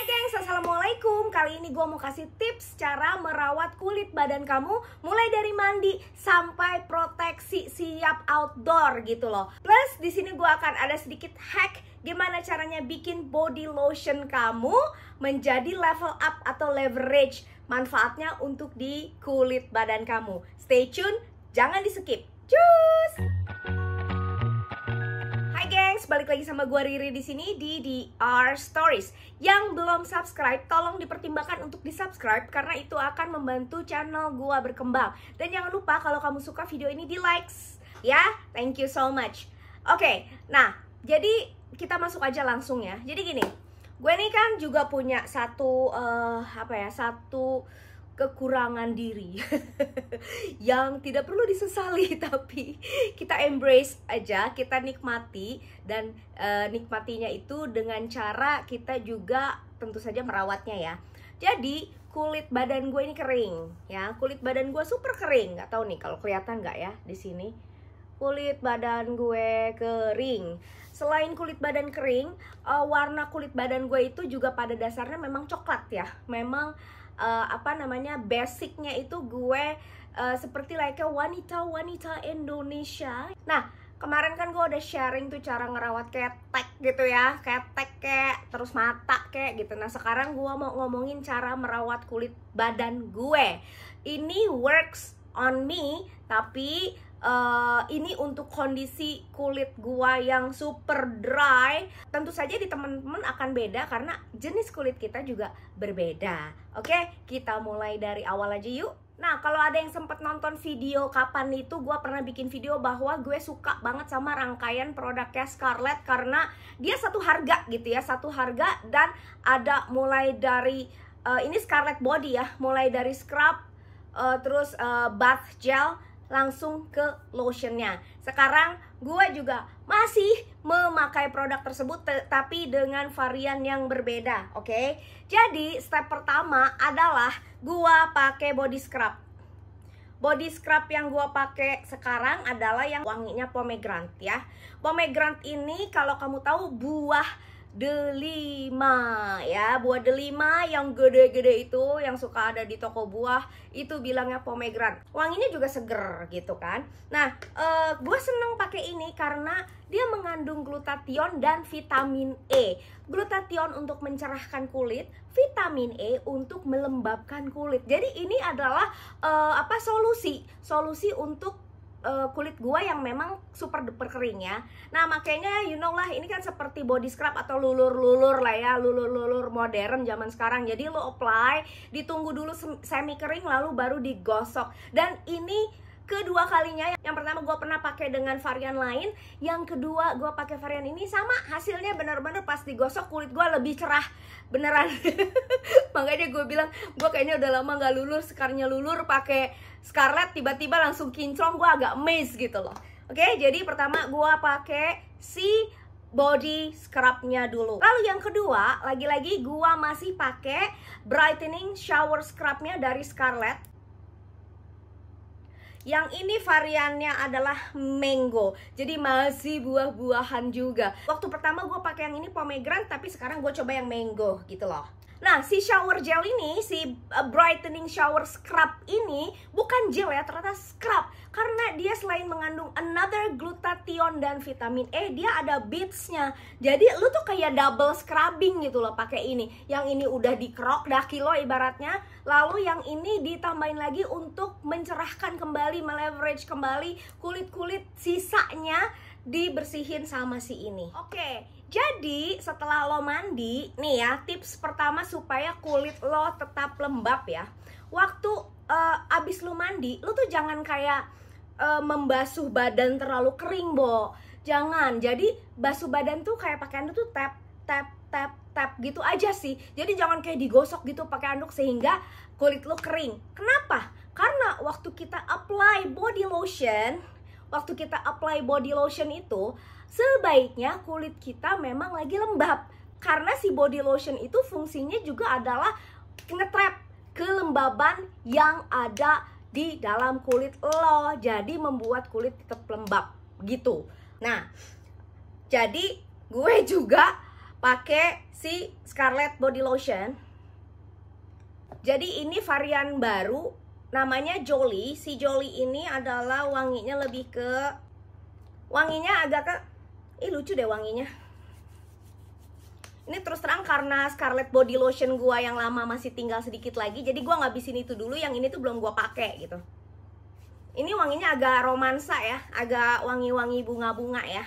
Hai gengs, Assalamualaikum Kali ini gue mau kasih tips cara merawat kulit badan kamu Mulai dari mandi sampai proteksi siap outdoor gitu loh Plus di sini gue akan ada sedikit hack Gimana caranya bikin body lotion kamu menjadi level up atau leverage Manfaatnya untuk di kulit badan kamu Stay tune, jangan di skip Cuuu guys, balik lagi sama gue Riri di sini di DR Stories. Yang belum subscribe, tolong dipertimbangkan untuk di subscribe karena itu akan membantu channel gue berkembang. Dan jangan lupa kalau kamu suka video ini di likes, ya. Thank you so much. Oke, okay, nah jadi kita masuk aja langsung ya. Jadi gini, gue ini kan juga punya satu uh, apa ya satu kekurangan diri yang tidak perlu disesali tapi kita embrace aja kita nikmati dan e, nikmatinya itu dengan cara kita juga tentu saja merawatnya ya jadi kulit badan gue ini kering ya kulit badan gue super kering nggak tahu nih kalau kelihatan nggak ya di sini kulit badan gue kering selain kulit badan kering eh, warna kulit badan gue itu juga pada dasarnya memang coklat ya memang uh, apa namanya basicnya itu gue uh, seperti like wanita-wanita Indonesia. Nah, kemarin kan gue udah sharing tuh cara ngerawat ketek gitu ya ketek kek terus mata kayak gitu nah sekarang gue mau ngomongin cara merawat kulit badan gue ini works on me tapi uh, ini untuk kondisi kulit gua yang super dry tentu saja di teman-teman akan beda karena jenis kulit kita juga berbeda oke kita mulai dari awal aja yuk Nah, kalau ada yang sempat nonton video kapan itu, gua pernah bikin video bahwa gue suka banget sama rangkaian produknya Scarlett karena dia satu harga gitu ya, satu harga dan ada mulai dari uh, ini Scarlett Body ya, mulai dari scrub, uh, terus uh, bath gel, langsung ke lotionnya. Sekarang gue juga masih memakai produk tersebut tapi dengan varian yang berbeda, oke? Okay? Jadi step pertama adalah gue pakai body scrub. Body scrub yang gue pakai sekarang adalah yang wanginya pomegranate ya. Pomegranate ini kalau kamu tahu buah delima ya buah delima yang gede-gede itu yang suka ada di toko buah itu bilangnya pomegran wanginya juga seger gitu kan nah uh, eh, gue seneng pakai ini karena dia mengandung glutathione dan vitamin E glutathione untuk mencerahkan kulit vitamin E untuk melembabkan kulit jadi ini adalah uh, apa solusi solusi untuk uh, kulit gua yang memang super duper kering ya. Nah, makanya you know lah ini kan seperti body scrub atau lulur-lulur lah ya, lulur-lulur modern zaman sekarang. Jadi lo apply, ditunggu dulu semi kering lalu baru digosok. Dan ini kedua kalinya yang pertama gue pernah pakai dengan varian lain yang kedua gue pakai varian ini sama hasilnya bener-bener pas digosok kulit gue lebih cerah beneran makanya gue bilang gue kayaknya udah lama nggak lulur sekarnya lulur pakai scarlet tiba-tiba langsung kinclong gue agak amazed gitu loh oke jadi pertama gue pakai si body scrubnya dulu lalu yang kedua lagi-lagi gue masih pakai brightening shower scrubnya dari Scarlett yang ini variannya adalah mango. Jadi masih buah-buahan juga. Waktu pertama gue pakai yang ini pomegranate, tapi sekarang gue coba yang mango gitu loh. Nah, si shower gel ini, si uh, brightening shower scrub ini bukan gel ya, ternyata scrub. Karena dia selain mengandung another glutathione dan vitamin E, dia ada beadsnya. Jadi lu tuh kayak double scrubbing gitu loh pakai ini. Yang ini udah dikerok dah kilo ibaratnya, lalu yang ini ditambahin lagi untuk mencerahkan kembali, meleverage kembali kulit-kulit sisanya dibersihin sama si ini. Oke, jadi setelah lo mandi, nih ya tips pertama supaya kulit lo tetap lembab ya. Waktu uh, abis lo mandi, lo tuh jangan kayak uh, membasuh badan terlalu kering, Bo. Jangan. Jadi basuh badan tuh kayak pakaian lo tuh tap tap tap tap gitu aja sih. Jadi jangan kayak digosok gitu pakai anduk sehingga kulit lo kering. Kenapa? Karena waktu kita apply body lotion waktu kita apply body lotion itu sebaiknya kulit kita memang lagi lembab karena si body lotion itu fungsinya juga adalah ngetrap kelembaban yang ada di dalam kulit lo jadi membuat kulit tetap lembab gitu nah jadi gue juga pakai si Scarlett Body Lotion jadi ini varian baru namanya Jolly. Si Jolly ini adalah wanginya lebih ke wanginya agak ke ih lucu deh wanginya. Ini terus terang karena Scarlett Body Lotion gua yang lama masih tinggal sedikit lagi, jadi gua ngabisin itu dulu. Yang ini tuh belum gua pakai gitu. Ini wanginya agak romansa ya, agak wangi-wangi bunga-bunga ya,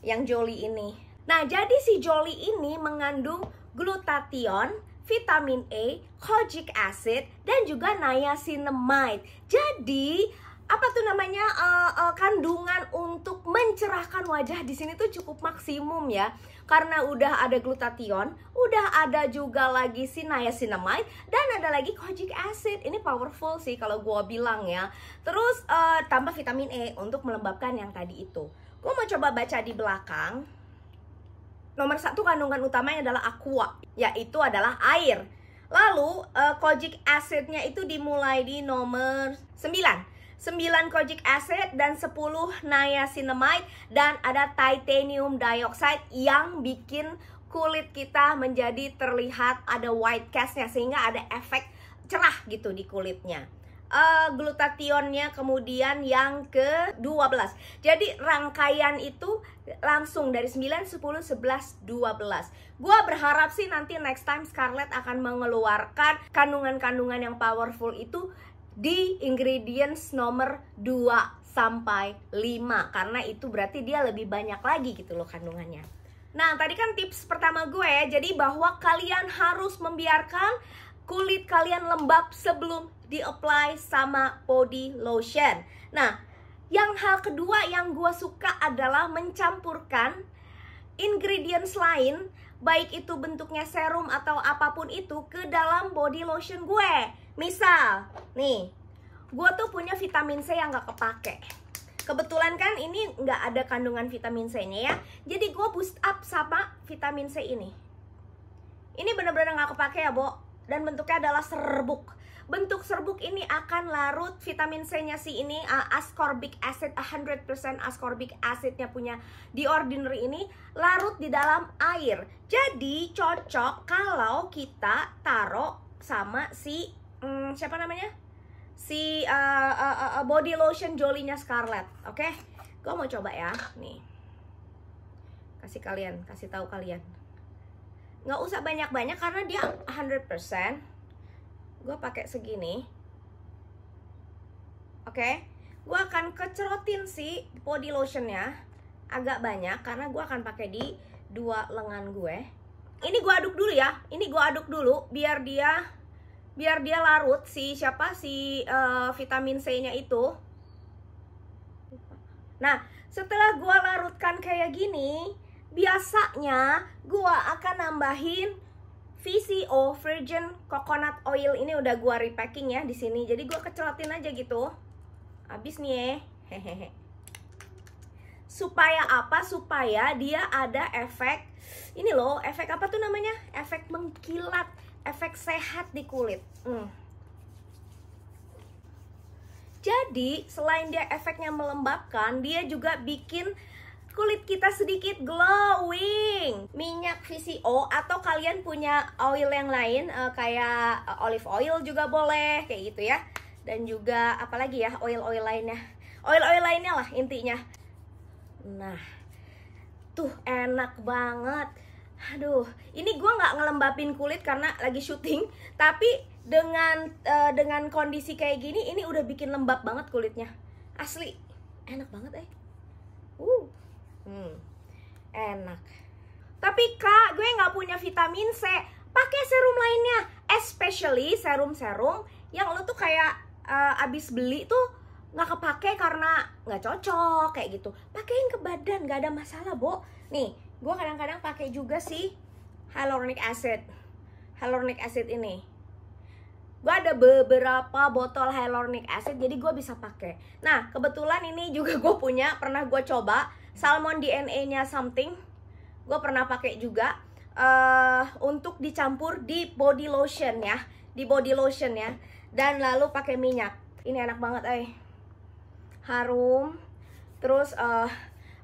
yang Jolly ini. Nah, jadi si Jolly ini mengandung glutathione vitamin E, kojic acid, dan juga niacinamide. Jadi, apa tuh namanya uh, uh, kandungan untuk mencerahkan wajah di sini tuh cukup maksimum ya karena udah ada glutathione, udah ada juga lagi si niacinamide dan ada lagi kojic acid. Ini powerful sih kalau gua bilang ya. Terus uh, tambah vitamin E untuk melembabkan yang tadi itu. Gua mau coba baca di belakang. Nomor satu kandungan utamanya adalah aqua, yaitu adalah air. Lalu uh, kojic acidnya itu dimulai di nomor 9. 9 kojic acid dan 10 niacinamide dan ada titanium dioxide yang bikin kulit kita menjadi terlihat ada white castnya sehingga ada efek cerah gitu di kulitnya uh, eh, glutationnya kemudian yang ke-12. Jadi rangkaian itu langsung dari 9, 10, 11, 12. Gua berharap sih nanti next time Scarlett akan mengeluarkan kandungan-kandungan yang powerful itu di ingredients nomor 2 sampai 5 karena itu berarti dia lebih banyak lagi gitu loh kandungannya. Nah, tadi kan tips pertama gue ya, jadi bahwa kalian harus membiarkan kulit kalian lembab sebelum di-apply sama body lotion. Nah, yang hal kedua yang gue suka adalah mencampurkan ingredients lain baik itu bentuknya serum atau apapun itu ke dalam body lotion gue. Misal, nih, gue tuh punya vitamin C yang gak kepake. Kebetulan kan ini nggak ada kandungan vitamin C-nya ya. Jadi gue boost up sama vitamin C ini. Ini bener-bener nggak kepake ya, Bo dan bentuknya adalah serbuk. Bentuk serbuk ini akan larut vitamin C-nya si ini uh, ascorbic acid 100% ascorbic acid-nya punya di ordinary ini larut di dalam air. Jadi cocok kalau kita taruh sama si um, siapa namanya? Si uh, uh, uh, uh body lotion jolinya Scarlett, oke? Okay? Gue mau coba ya, nih. Kasih kalian, kasih tahu kalian nggak usah banyak-banyak karena dia 100% gue pakai segini oke okay? gue akan kecerotin si body lotionnya agak banyak karena gue akan pakai di dua lengan gue ini gue aduk dulu ya ini gue aduk dulu biar dia biar dia larut si siapa si uh, vitamin C nya itu nah setelah gue larutkan kayak gini biasanya gua akan nambahin VCO oh, virgin coconut oil ini udah gua repacking ya di sini. Jadi gua kecelotin aja gitu. Habis nih ya. Hehehe. Supaya apa? Supaya dia ada efek ini loh, efek apa tuh namanya? Efek mengkilat, efek sehat di kulit. Hmm. Jadi, selain dia efeknya melembabkan, dia juga bikin kulit kita sedikit glowing minyak VCO atau kalian punya oil yang lain eh, kayak eh, olive oil juga boleh kayak gitu ya dan juga apalagi ya oil-oil lainnya oil-oil lainnya lah intinya nah tuh enak banget aduh ini gue nggak ngelembapin kulit karena lagi syuting tapi dengan uh, dengan kondisi kayak gini ini udah bikin lembab banget kulitnya asli enak banget eh uh Hmm, enak. Tapi kak, gue nggak punya vitamin C. Pakai serum lainnya, especially serum-serum yang lo tuh kayak uh, abis beli tuh nggak kepake karena nggak cocok kayak gitu. Pakein ke badan, nggak ada masalah, bu. Nih, gue kadang-kadang pakai juga sih hyaluronic acid. Hyaluronic acid ini gue ada beberapa botol hyaluronic acid jadi gue bisa pakai nah kebetulan ini juga gue punya pernah gue coba salmon DNA-nya something. Gue pernah pakai juga uh, untuk dicampur di body lotion ya, di body lotion ya. Dan lalu pakai minyak. Ini enak banget, eh. Harum. Terus uh,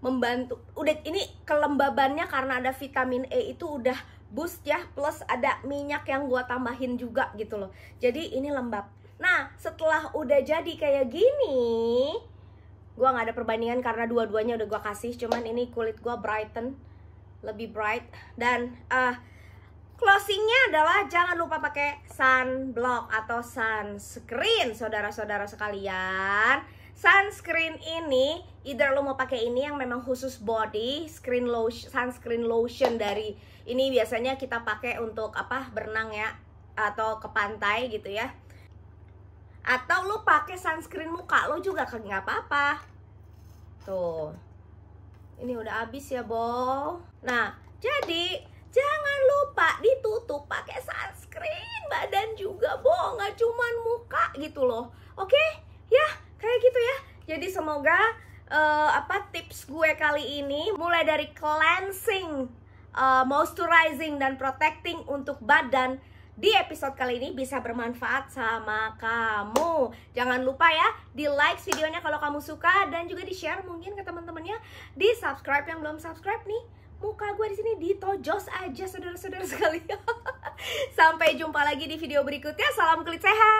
membantu. Udah ini kelembabannya karena ada vitamin E itu udah boost ya plus ada minyak yang gue tambahin juga gitu loh jadi ini lembab nah setelah udah jadi kayak gini gue nggak ada perbandingan karena dua-duanya udah gue kasih cuman ini kulit gue brighten lebih bright dan uh, closingnya adalah jangan lupa pakai sunblock atau sunscreen saudara-saudara sekalian sunscreen ini either lo mau pakai ini yang memang khusus body screen lotion sunscreen lotion dari ini biasanya kita pakai untuk apa berenang ya atau ke pantai gitu ya atau lo pakai sunscreen muka lo juga kan nggak apa-apa tuh ini udah habis ya bo nah jadi jangan lupa ditutup pakai sunscreen badan juga bo nggak cuman muka gitu loh oke okay? ya kayak gitu ya jadi semoga uh, apa tips gue kali ini mulai dari cleansing uh, moisturizing dan protecting untuk badan di episode kali ini bisa bermanfaat sama kamu. Jangan lupa ya di like videonya kalau kamu suka dan juga di share mungkin ke teman-temannya, di subscribe yang belum subscribe nih. Muka gue di sini ditojos aja saudara-saudara sekalian. Sampai jumpa lagi di video berikutnya. Salam kulit sehat.